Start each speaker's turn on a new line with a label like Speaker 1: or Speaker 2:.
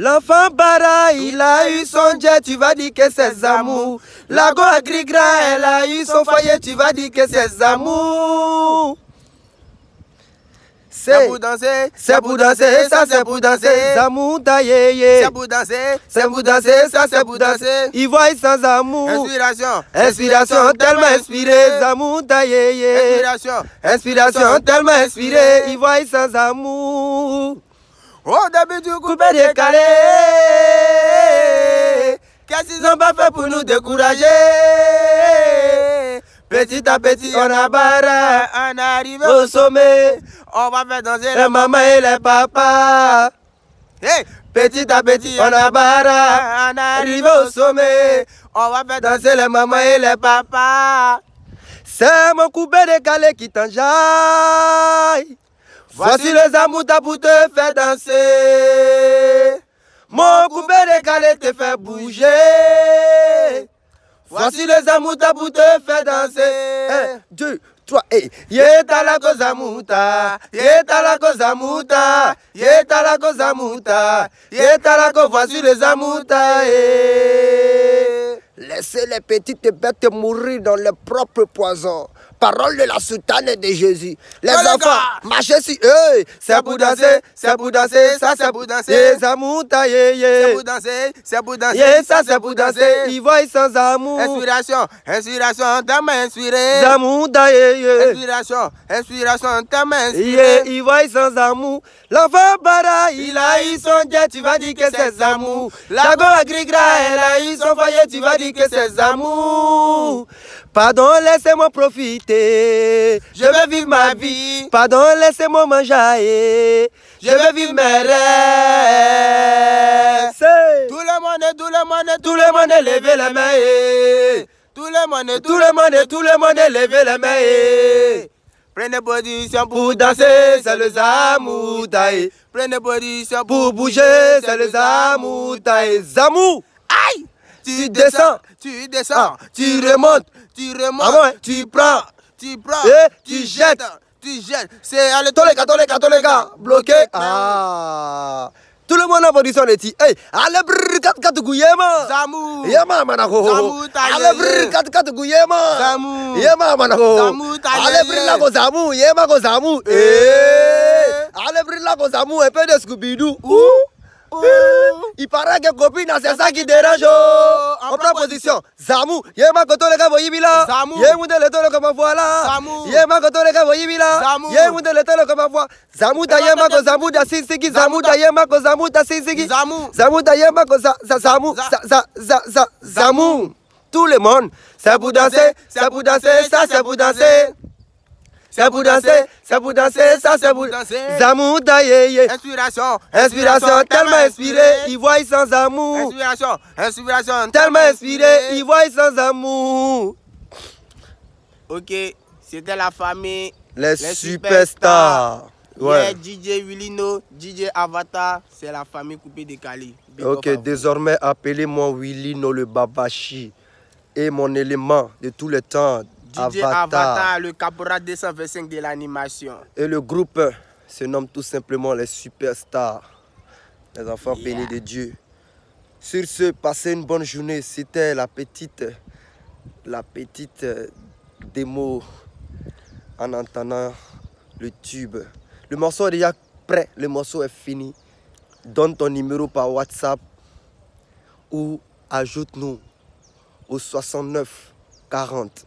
Speaker 1: L'enfant bara, il a eu son jet, tu vas dire que c'est amour. La go agrigra, elle a eu son foyer, tu vas dire que c'est amour. C'est pour danser, c'est pour danser, ça c'est pour danser. Amour taillé, c'est pour danser, c'est pour danser, ça c'est pour danser. Il sans amour. Inspiration, inspiration tellement inspirée, Amour taillé, inspiration, inspiration tellement inspirée, Il sans amour. Oh, d'habitude coupé décalé. Qu'est-ce qu'ils ont pas fait pour nous décourager Petit à petit, on a barré, on arrive au sommet. On va faire danser les mamans et les papas. petit à petit, on a barré, on arrive au sommet. On va faire danser les mamans et les papas. C'est mon coupé décalé qui t'enjaille. Voici les amoutas pour te faire danser. Mon coupé décalé te fait bouger. Voici les amoutas pour te faire danser. Un, 2, 3 et. Yeta la cosa Yé Yeta la cosa talako Yeta la cosa mouta. Yeta la Voici les amoutas. Eh. Laissez les petites bêtes mourir dans leur propre poison parole de la soutane de Jésus. Les enfants, marchez sur eux. C'est pour danser, c'est pour danser, ça c'est pour danser. Les amours, C'est pour danser, c'est pour danser. ça c'est pour danser. Ils voient sans amour. Inspiration, inspiration, ta main inspirée. Amour, Inspiration, inspiration, t'as main inspirée. Ils voient sans amour. L'enfant bara, il a eu son Dieu, tu vas dire que c'est amour. La go agrigra, elle a eu son foyer, tu vas dire que c'est amour. Pardon, laissez-moi profiter. Je veux vivre ma vie. Pardon, laissez-moi manger. Je veux vivre mes rêves. Tout le monde, tout le monde, tout le monde, levez les mains Tout le monde, tout le monde, tout le monde, levez les mains Prenez position pour danser, c'est le Zamoutaï. Prenez position pour bouger, c'est le Zamoutaï. Zamou! tu descends, tu descends, ah, tu remontes, tu remontes, ah tu prends, tu prends, tu jettes, tu jettes. C'est allez, tous les gars, tous les gars, tous bloqué. Ah. Tout le monde a produit son éti. Hey, allez brrr kat kat guyema. Zamu. Yema manako. Zamu taye. Allez brrr kat kat guyema. Zamu. Yema manako. Zamu taye. Allez brrr la ko zamu. Yema ko zamu. Eh. eh. Allez brrr la ko zamu. et peu de Scooby-Doo. Oh. Il paraît que copine, c'est ça qui dérange. En oh. On prend position. Zamou, yema koto le kabo yibila. Zamou, yemu de le tolo kama voilà. Zamou, eh, ma koto le kabo yibila. Zamou, yemu le tolo kama voilà. Zamou da ma ko zamou da sinsiki. Zamou da ma ko zamou da sinsiki. Zamou, zamou da ma ko za za zamou za za za zamou. Tout le monde, c'est pour danser, C'est pour danser, ça c'est pour danser
Speaker 2: c'est pour danser, c'est pour danser, ça c'est pour danser. Zamour Inspiration, inspiration, tellement inspiré, il voit sans amour.
Speaker 1: Inspiration, inspiration, tellement inspiré, il voit sans amour. Ok, c'était la famille. Les, superstars. Ouais. DJ Willino, DJ Avatar, c'est la famille coupée de Cali. ok, désormais appelez-moi Willino le Babashi et mon élément de tous les temps. DJ Avatar. le caporal 225 de l'animation. Et le groupe se nomme tout simplement les superstars, les enfants bénis de Dieu. Sur ce, passez une bonne journée. C'était la petite, la petite démo en entendant le tube. Le morceau est déjà prêt, le morceau est fini. Donne ton numéro par WhatsApp ou ajoute-nous au 69 40